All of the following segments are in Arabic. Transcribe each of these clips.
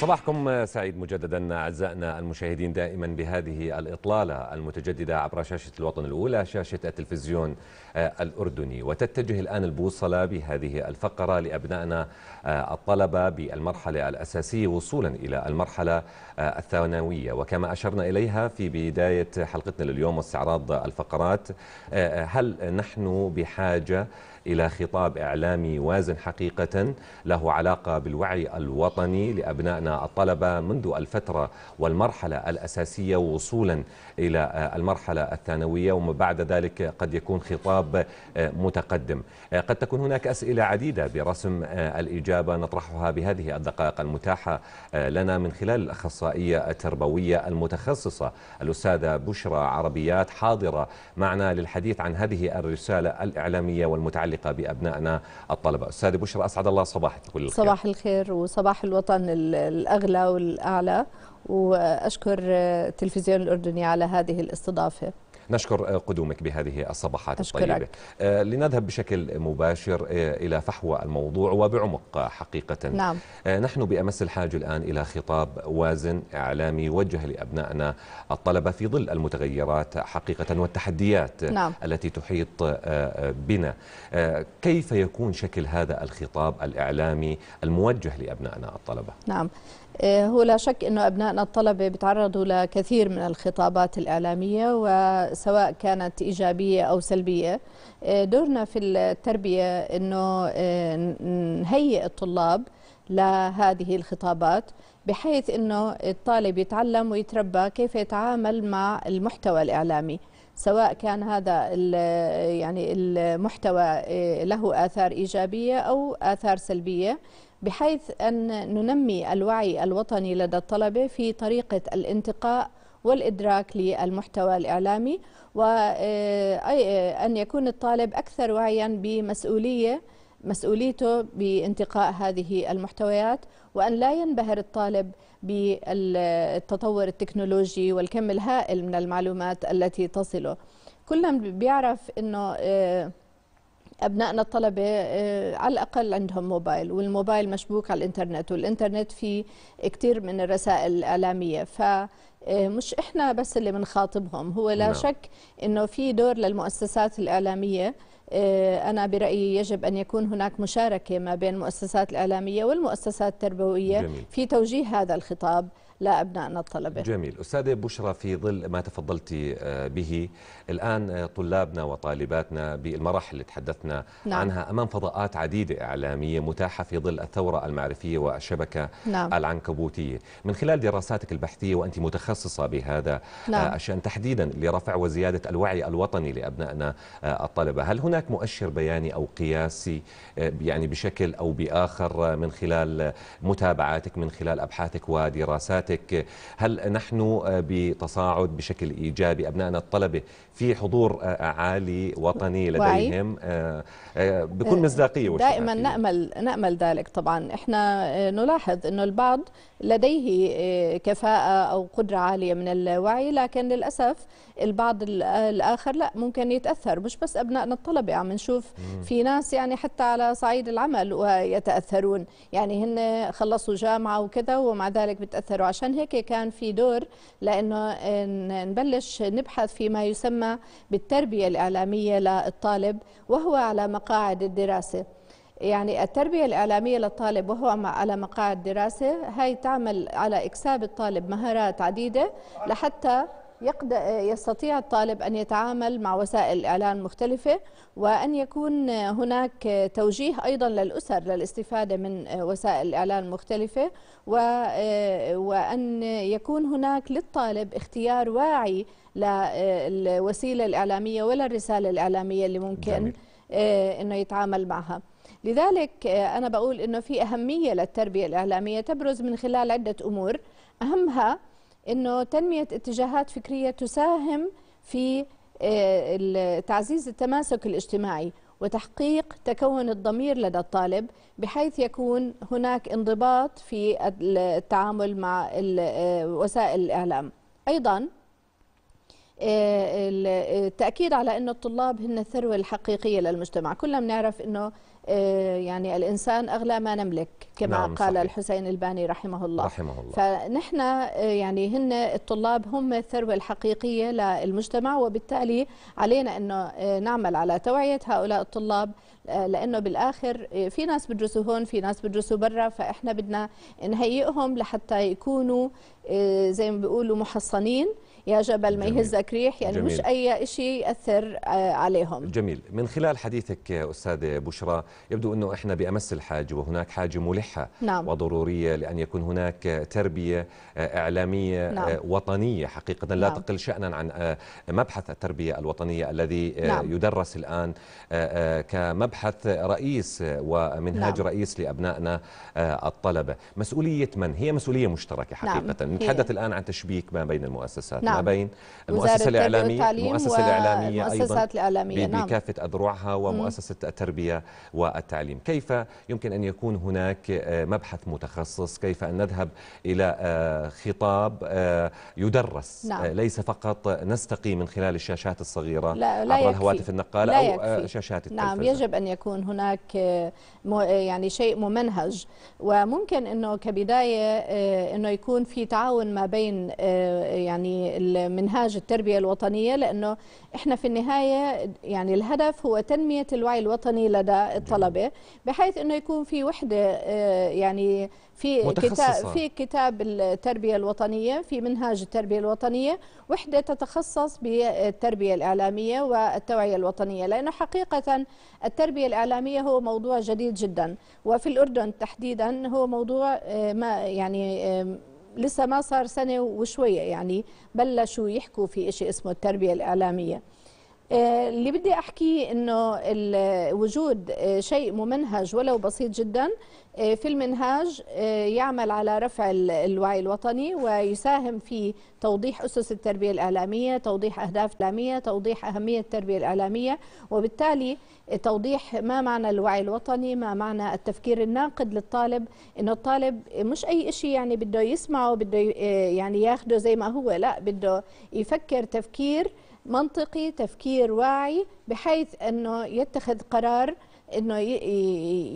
صباحكم سعيد مجددا أعزائنا المشاهدين دائما بهذه الإطلالة المتجددة عبر شاشة الوطن الأولى شاشة التلفزيون آه، الأردني وتتجه الآن البوصلة بهذه الفقرة لأبنائنا آه، الطلبة بالمرحلة الأساسية وصولا إلى المرحلة آه، الثانوية وكما أشرنا إليها في بداية حلقتنا لليوم واستعراض الفقرات هل نحن بحاجة إلى خطاب إعلامي وازن حقيقة له علاقة بالوعي الوطني لأبنائنا الطلبة منذ الفترة والمرحلة الأساسية وصولا إلى آه، المرحلة الثانوية وما بعد ذلك قد يكون خطاب آه، متقدم آه، قد تكون هناك أسئلة عديدة برسم الإجابة نطرحها بهذه الدقائق المتاحة لنا من خلال الأخصائية التربوية المتخصصة الأستاذة بشرى عربيات حاضرة معنا للحديث عن هذه الرسالة الإعلامية والمتعلقة المتعلقة بأبنائنا الطلبة أستاذ بشرى أسعد الله صباحك كل الخير صباح الخير وصباح الوطن الأغلى والأعلى وأشكر تلفزيون الأردني على هذه الاستضافة نشكر آه، قدومك بهذه الصباحات الطيبة آه، لنذهب بشكل مباشر آه، إلى فحوى الموضوع وبعمق حقيقة نعم. نحن بأمس الحاجة الآن إلى خطاب وازن إعلامي يوجه لأبنائنا الطلبة في ظل المتغيرات حقيقة والتحديات نعم. التي تحيط بنا كيف يكون شكل هذا الخطاب الإعلامي الموجه لأبنائنا الطلبة؟ نعم آه، هو لا شك أنه أبنائنا الطلبة بيتعرضوا لكثير من الخطابات الإعلامية وسواء كانت إيجابية أو سلبية آه، دورنا في التربية أنه آه، نهيئ الطلاب لهذه الخطابات بحيث أنه الطالب يتعلم ويتربى كيف يتعامل مع المحتوى الإعلامي سواء كان هذا يعني المحتوى له آثار إيجابية أو آثار سلبية بحيث أن ننمي الوعي الوطني لدى الطلبة في طريقة الانتقاء والإدراك للمحتوى الإعلامي وأن آه، آه، يكون الطالب أكثر وعيا بمسؤولية مسؤوليته بانتقاء هذه المحتويات وأن لا ينبهر الطالب بالتطور التكنولوجي والكم الهائل من المعلومات التي تصله كلنا بيعرف أنه آه، أبنائنا الطلبة آه، على الأقل عندهم موبايل والموبايل مشبوك على الإنترنت والإنترنت فيه كتير من الرسائل الإعلامية ف آه، مش احنا بس اللي بنخاطبهم هو لا نعم. شك انه في دور للمؤسسات الاعلاميه آه، أنا برأيي يجب أن يكون هناك مشاركة ما بين المؤسسات الإعلامية والمؤسسات التربوية جميل. في توجيه هذا الخطاب لأبنائنا الطلبة جميل أستاذة بشرى في ظل ما تفضلت آه، به الآن آه، طلابنا وطالباتنا بالمراحل اللي تحدثنا نعم. عنها أمام فضاءات عديدة إعلامية متاحة في ظل الثورة المعرفية والشبكة نعم. العنكبوتية من خلال دراساتك البحثية وأنت متخصصة بهذا نعم. الشأن آه، تحديدا لرفع وزيادة الوعي الوطني لأبنائنا الطلبة هل هناك مؤشر بياني أو قياسي يعني بشكل أو بآخر من خلال متابعاتك من خلال أبحاثك ودراساتك حضرتك هل نحن آه، بتصاعد بشكل إيجابي أبنائنا الطلبة في حضور آه، عالي وطني لديهم آه، بكل مصداقية دائما نأمل, نأمل ذلك طبعا إحنا نلاحظ أنه البعض لديه كفاءة أو قدرة عالية من الوعي لكن للأسف البعض الاخر لا ممكن يتاثر مش بس ابنائنا الطلبه عم نشوف في ناس يعني حتى على صعيد العمل ويتاثرون يعني هن خلصوا جامعه وكذا ومع ذلك بتاثروا عشان هيك كان في دور لانه نبلش نبحث فيما يسمى بالتربيه الاعلاميه للطالب وهو على مقاعد الدراسه يعني التربية الإعلامية للطالب وهو على مقاعد دراسة هي تعمل على إكساب الطالب مهارات عديدة لحتى يقد... يستطيع الطالب أن يتعامل مع وسائل إعلان مختلفة وأن يكون هناك توجيه أيضا للأسر للاستفادة من وسائل الإعلان المختلفة و... وأن يكون هناك للطالب اختيار واعي للوسيلة الإعلامية ولا الرسالة الإعلامية اللي ممكن آه، أنه يتعامل معها لذلك آه، أنا بقول أنه في أهمية للتربية الإعلامية تبرز من خلال عدة أمور أهمها انه تنميه اتجاهات فكريه تساهم في آه، تعزيز التماسك الاجتماعي وتحقيق تكون الضمير لدى الطالب بحيث يكون هناك انضباط في التعامل مع آه، وسائل الاعلام ايضا آه، التاكيد على ان الطلاب هن الثروه الحقيقيه للمجتمع كلنا بنعرف انه آه، يعني الإنسان أغلى ما نملك كما نعم قال صحيح. الحسين الباني رحمه الله رحمه الله فنحن آه، يعني هن الطلاب هم الثروة الحقيقية للمجتمع وبالتالي علينا أنه آه، نعمل على توعية هؤلاء الطلاب لأنه بالآخر في ناس بدرسوا هون في ناس بدرسوا برا فإحنا بدنا نهيئهم لحتى يكونوا زي ما بيقولوا محصنين يا جبل ما يهزك ريح يعني جميل. مش أي شيء يأثر آه، عليهم جميل من خلال حديثك أستاذة بشرى يبدو أنه إحنا بأمس الحاجة وهناك حاجة ملحة نعم. وضرورية لأن يكون هناك تربية آه، إعلامية آه، نعم. وطنية حقيقة لا نعم. تقل شأنا عن مبحث التربية الوطنية الذي نعم. يدرس الآن كمبحث رئيس ومنهاج نعم. رئيس لأبنائنا الطلبة مسؤولية من؟ هي مسؤولية مشتركة نعم. حقيقة نعم. نتحدث الآن عن تشبيك ما بين المؤسسات نعم. نعم. ما بين المؤسسة الإعلامية المؤسسة الإعلامية أيضا الإعلامية. نعم. بكافة أذرعها ومؤسسة التربية والتعليم كيف يمكن أن يكون هناك آه، مبحث متخصص كيف أن نذهب إلى آه، خطاب آه، يدرس نعم. ليس فقط نستقي من خلال الشاشات الصغيرة لا لا عبر يكفي. الهواتف النقالة لا يكفي. أو شاشات نعم، التلفزيون نعم يجب أن يكون هناك يعني شيء ممنهج وممكن أنه كبداية أنه يكون في تعاون ما بين يعني منهاج التربية الوطنية لأنه إحنا في النهاية يعني الهدف هو تنمية الوعي الوطني لدى الطلبة بحيث أنه يكون في وحدة آه، يعني في كتاب في كتاب التربية الوطنية في منهاج التربية الوطنية وحدة تتخصص بالتربية الإعلامية والتوعية الوطنية لأنه حقيقة التربية الإعلامية هو موضوع جديد جدا وفي الأردن تحديدا هو موضوع آه، ما يعني لسه ما صار سنة وشوية يعني بلشوا يحكوا في شيء اسمه التربية الإعلامية آه، اللي بدي احكي انه وجود آه، شيء ممنهج ولو بسيط جدا آه، في المنهاج يعمل على رفع الوعي الوطني ويساهم في توضيح اسس التربيه الاعلاميه، توضيح اهداف الاعلاميه، توضيح اهميه التربيه الاعلاميه، وبالتالي توضيح ما معنى الوعي الوطني، ما معنى التفكير الناقد للطالب، انه الطالب مش اي شيء يعني بده يسمعه، بده يعني ياخده زي ما هو، لا بده يفكر تفكير منطقي تفكير واعي بحيث أنه يتخذ قرار أنه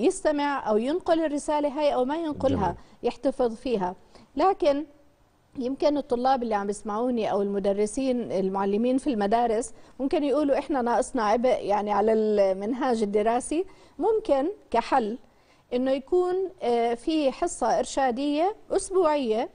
يستمع أو ينقل الرسالة هاي أو ما ينقلها جميل. يحتفظ فيها لكن يمكن الطلاب اللي عم يسمعوني او المدرسين المعلمين في المدارس ممكن يقولوا احنا ناقصنا عبء يعني على المنهاج الدراسي ممكن كحل انه يكون آه، في حصه ارشاديه اسبوعيه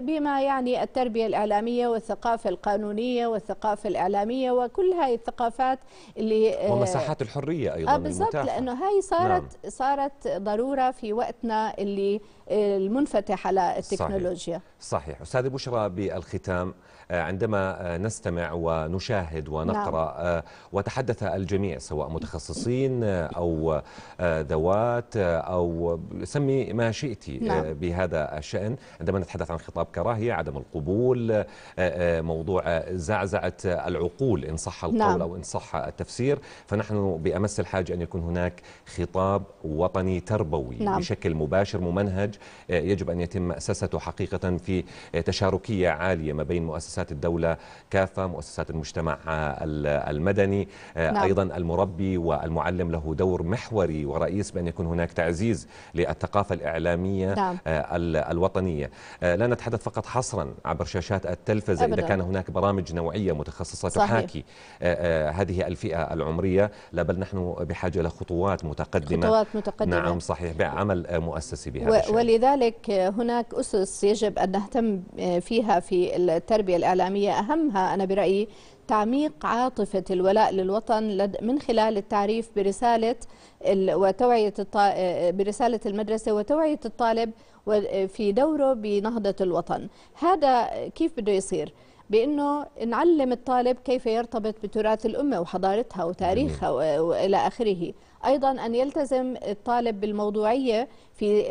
بما يعني التربيه الاعلاميه والثقافه القانونيه والثقافه الاعلاميه وكل هاي الثقافات اللي آه، ومساحات الحريه ايضا آه، بالضبط لانه هاي صارت نعم. صارت ضروره في وقتنا اللي المنفتح على التكنولوجيا صحيح, صحيح. استاذه بشرى بالختام آه، عندما آه، نستمع ونشاهد ونقرأ نعم. آه، وتحدث الجميع سواء متخصصين أو ذوات أو سمي ما شئت نعم. بهذا الشأن عندما نتحدث عن خطاب كراهية عدم القبول موضوع زعزعة العقول إن صح القول نعم. أو إن صح التفسير فنحن بأمس الحاجة أن يكون هناك خطاب وطني تربوي نعم. بشكل مباشر ممنهج يجب أن يتم مأسسته حقيقة في تشاركية عالية ما بين مؤسسة مؤسسات الدولة كافة مؤسسات المجتمع آه، المدني آه، نعم. أيضا المربي والمعلم له دور محوري ورئيس بأن يكون هناك تعزيز للثقافة الإعلامية نعم. آه، الوطنية لا نتحدث فقط حصرا عبر شاشات التلفزة أبداً. إذا كان هناك برامج نوعية متخصصة صحيح. تحاكي هذه الفئة العمرية لا بل نحن بحاجة إلى خطوات متقدمة خطوات متقدمة نعم صحيح بعمل مؤسسي بهذا ولذلك هناك أسس يجب أن نهتم فيها في التربية الإعلامية أهمها أنا برأيي تعميق عاطفة الولاء للوطن من خلال التعريف برسالة وتوعية برسالة المدرسة وتوعية الطالب في دوره بنهضة الوطن هذا كيف بده يصير بأنه نعلم الطالب كيف يرتبط بتراث الأمة وحضارتها وتاريخها وإلى آخره أيضا أن يلتزم الطالب بالموضوعية في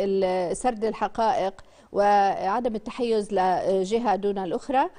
سرد الحقائق وعدم التحيز لجهة دون الأخرى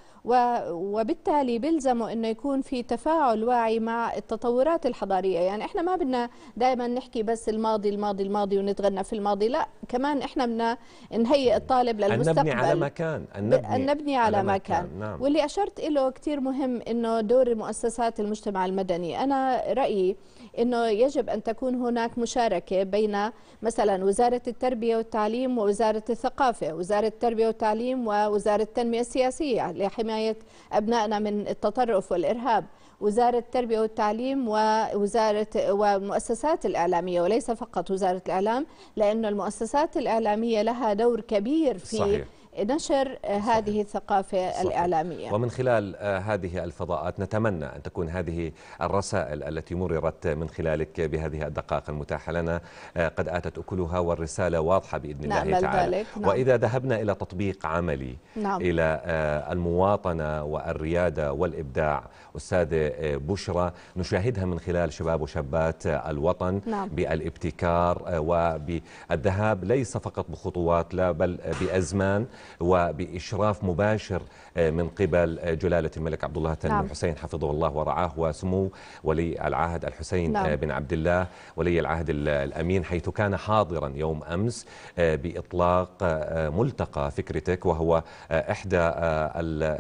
وبالتالي بيلزموا انه يكون في تفاعل واعي مع التطورات الحضاريه يعني احنا ما بدنا دائما نحكي بس الماضي الماضي الماضي ونتغنى في الماضي لا كمان احنا بدنا نهيئ الطالب للمستقبل أن نبني على مكان أن نبني, أن نبني على, على مكان, مكان. نعم. واللي اشرت له كثير مهم انه دور مؤسسات المجتمع المدني انا رايي أنه يجب أن تكون هناك مشاركة بين مثلا وزارة التربية والتعليم ووزارة الثقافة وزارة التربية والتعليم ووزارة التنمية السياسية لحماية أبنائنا من التطرف والإرهاب وزارة التربية والتعليم ووزارة ومؤسسات الإعلامية وليس فقط وزارة الإعلام لأن المؤسسات الإعلامية لها دور كبير في صحيح. نشر آه، هذه الثقافة صحيح. الإعلامية ومن خلال آه، هذه الفضاءات نتمنى أن تكون هذه الرسائل التي مررت من خلالك بهذه الدقائق المتاحة لنا آه، قد آتت أكلها والرسالة واضحة بإذن نعم الله تعالى ذلك. نعم. وإذا ذهبنا إلى تطبيق عملي نعم. إلى المواطنة والريادة والإبداع أستاذ بشرى نشاهدها من خلال شباب وشابات الوطن نعم. بالابتكار وبالذهاب ليس فقط بخطوات لا بل بأزمان وبإشراف مباشر آه، من قبل آه، جلالة الملك عبد الله الثاني نعم. الحسين حفظه الله ورعاه وسمو ولي العهد الحسين آه، نعم. بن عبد الله ولي العهد الأمين حيث كان حاضرا يوم أمس بإطلاق ملتقى فكرتك وهو إحدى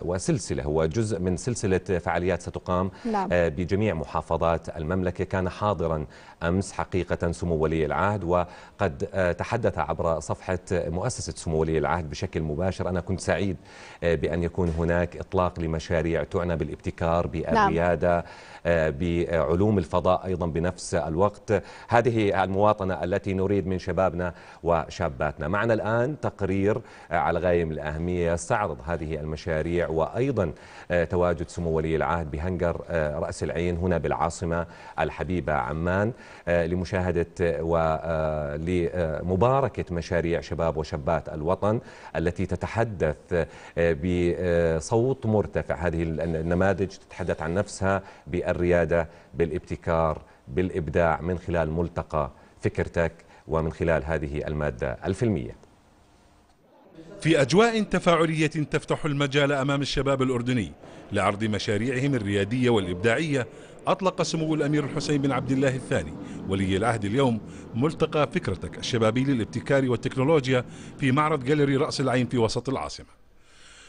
وسلسلة هو جزء من سلسلة فعاليات ستقام نعم. بجميع محافظات المملكة كان حاضرا أمس حقيقة سمو ولي العهد وقد تحدث عبر صفحة مؤسسة سمو ولي العهد بشكل مباشر مباشر أنا كنت سعيد آه، بأن يكون هناك إطلاق لمشاريع تعنى بالابتكار نعم. بالريادة آه، بعلوم الفضاء أيضا بنفس الوقت هذه المواطنة التي نريد من شبابنا وشاباتنا معنا الآن تقرير آه، على غايم الأهمية يستعرض هذه المشاريع وأيضا تواجد سمو ولي العهد بهنجر رأس العين هنا بالعاصمة الحبيبة عمان لمشاهدة ولمباركة مشاريع شباب وشابات الوطن التي تتحدث آه، بصوت مرتفع هذه النماذج تتحدث عن نفسها بالريادة بالابتكار بالإبداع من خلال ملتقى فكرتك ومن خلال هذه المادة الفيلمية في أجواء تفاعلية تفتح المجال أمام الشباب الأردني لعرض مشاريعهم الريادية والإبداعية أطلق سمو الأمير الحسين بن عبد الله الثاني ولي العهد اليوم ملتقى فكرتك الشبابي للابتكار والتكنولوجيا في معرض جاليري رأس العين في وسط العاصمة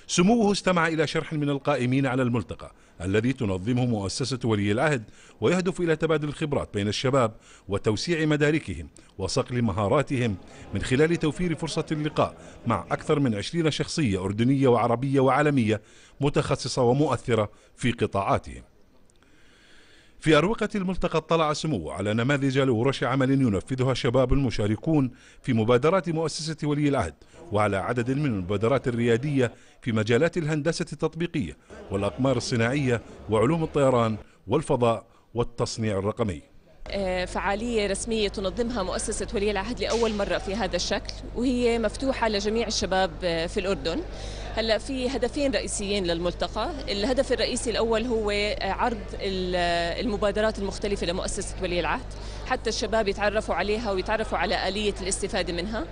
سموه استمع إلى شرح من القائمين على الملتقى الذي تنظمه مؤسسة ولي العهد ويهدف إلى تبادل الخبرات بين الشباب وتوسيع مداركهم وصقل مهاراتهم من خلال توفير فرصة اللقاء مع أكثر من عشرين شخصية أردنية وعربية وعالمية متخصصة ومؤثرة في قطاعاتهم في أروقة الملتقى اطلع سموه على نماذج لورش عمل ينفذها الشباب المشاركون في مبادرات مؤسسة ولي العهد وعلى عدد من المبادرات الريادية في مجالات الهندسة التطبيقية والأقمار الصناعية وعلوم الطيران والفضاء والتصنيع الرقمي آه، فعالية رسمية تنظمها مؤسسة ولي العهد لأول مرة في هذا الشكل وهي مفتوحة لجميع الشباب آه، في الأردن هلا في هدفين رئيسيين للملتقى، الهدف الرئيسي الاول هو آه، عرض المبادرات المختلفه لمؤسسه ولي العهد حتى الشباب يتعرفوا عليها ويتعرفوا على اليه الاستفاده منها.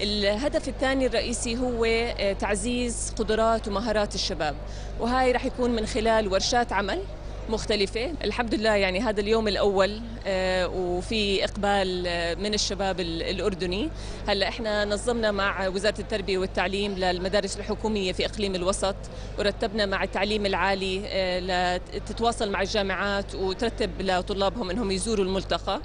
الهدف الثاني الرئيسي هو تعزيز قدرات ومهارات الشباب، وهاي رح يكون من خلال ورشات عمل مختلفة الحمد لله يعني هذا اليوم الأول آه، وفي إقبال آه، من الشباب الأردني هلأ إحنا نظمنا مع وزارة التربية والتعليم للمدارس الحكومية في إقليم الوسط ورتبنا مع التعليم العالي آه، لتتواصل مع الجامعات وترتب لطلابهم أنهم يزوروا الملتقى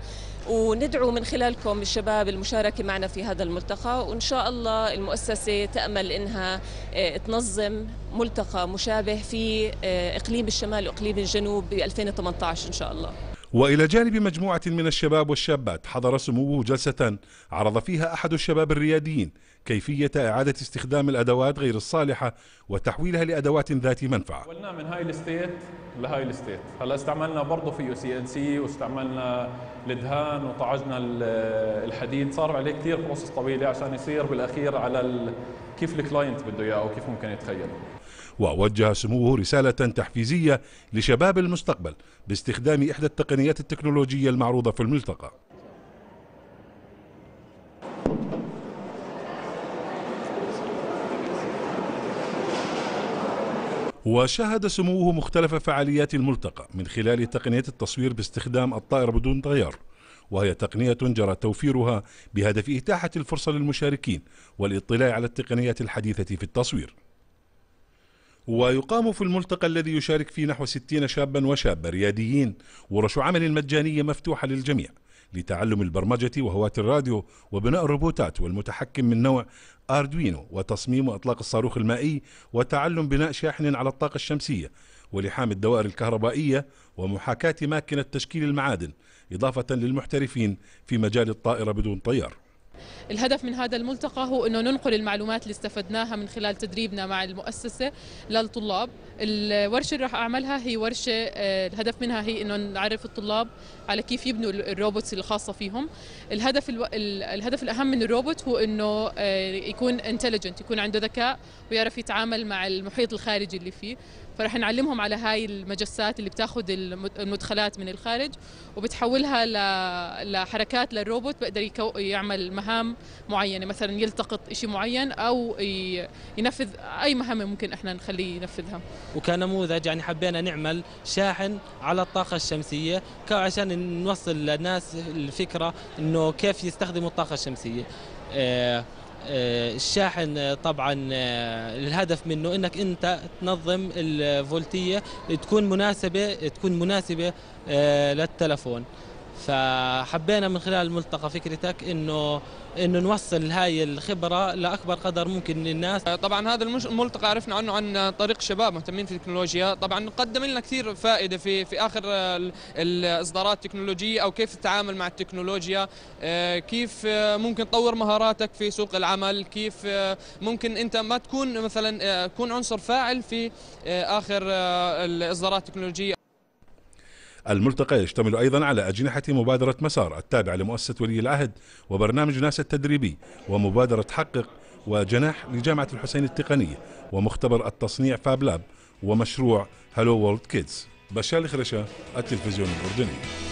وندعو من خلالكم الشباب المشاركة معنا في هذا الملتقى وإن شاء الله المؤسسة تأمل إنها آه، تنظم ملتقى مشابه في آه، إقليم الشمال وإقليم الجنوب ب 2018 إن شاء الله والى جانب مجموعه من الشباب والشابات حضر سموه جلسه عرض فيها احد الشباب الرياديين كيفيه اعاده استخدام الادوات غير الصالحه وتحويلها لادوات ذات منفعه. حولناه من هاي الستيت لهاي الستيت، هلا استعملنا برضه في سي ان سي واستعملنا الدهان وطعجنا الحديد، صار عليه كثير بروسس طويله عشان يصير بالاخير على كيف الكلاينت بده اياه او كيف ممكن يتخيله ووجه سموه رسالة تحفيزية لشباب المستقبل باستخدام إحدى التقنيات التكنولوجية المعروضة في الملتقى وشاهد سموه مختلف فعاليات الملتقى من خلال تقنية التصوير باستخدام الطائرة بدون طيار وهي تقنية جرى توفيرها بهدف إتاحة الفرصة للمشاركين والاطلاع على التقنيات الحديثة في التصوير ويقام في الملتقى الذي يشارك فيه نحو 60 شابا وشابة رياديين ورش عمل مجانية مفتوحة للجميع لتعلم البرمجة وهواة الراديو وبناء الروبوتات والمتحكم من نوع أردوينو وتصميم وإطلاق الصاروخ المائي وتعلم بناء شاحن على الطاقة الشمسية ولحام الدوائر الكهربائية ومحاكاة ماكنة تشكيل المعادن إضافة للمحترفين في مجال الطائرة بدون طيار الهدف من هذا الملتقى هو انه ننقل المعلومات اللي استفدناها من خلال تدريبنا مع المؤسسه للطلاب، الورشه اللي راح اعملها هي ورشه آه، الهدف منها هي انه نعرف الطلاب على كيف يبنوا الروبوتس الخاصه فيهم، الهدف الو... الهدف الاهم من الروبوت هو انه آه، يكون انتليجنت، يكون عنده ذكاء ويعرف يتعامل مع المحيط الخارجي اللي فيه، فراح نعلمهم على هاي المجسات اللي بتاخذ المدخلات من الخارج وبتحولها لحركات للروبوت بقدر يعمل مهام معينه مثلا يلتقط شيء معين او ينفذ اي مهمه ممكن احنا نخليه ينفذها وكنموذج يعني حبينا نعمل شاحن على الطاقه الشمسيه عشان نوصل للناس الفكره انه كيف يستخدموا الطاقه الشمسيه آه، آه، الشاحن آه، طبعا آه، الهدف منه انك انت تنظم الفولتيه تكون مناسبه تكون مناسبه للتلفون فحبينا من خلال الملتقى فكرتك انه انه نوصل هاي الخبره لاكبر قدر ممكن للناس طبعا هذا الملتقى عرفنا عنه عن طريق شباب مهتمين في التكنولوجيا طبعا قدم لنا كثير فائده في في اخر الاصدارات التكنولوجيه او كيف تتعامل مع التكنولوجيا آه، كيف ممكن تطور مهاراتك في سوق العمل كيف آه، ممكن انت ما تكون مثلا آه، تكون عنصر فاعل في اخر الاصدارات التكنولوجيه الملتقى يشتمل أيضا على أجنحة مبادرة مسار التابعة لمؤسسة ولي العهد وبرنامج ناس التدريبي ومبادرة حقق وجناح لجامعة الحسين التقنية ومختبر التصنيع فاب لاب ومشروع هلو وورلد كيدز بشار خرشة التلفزيون الأردني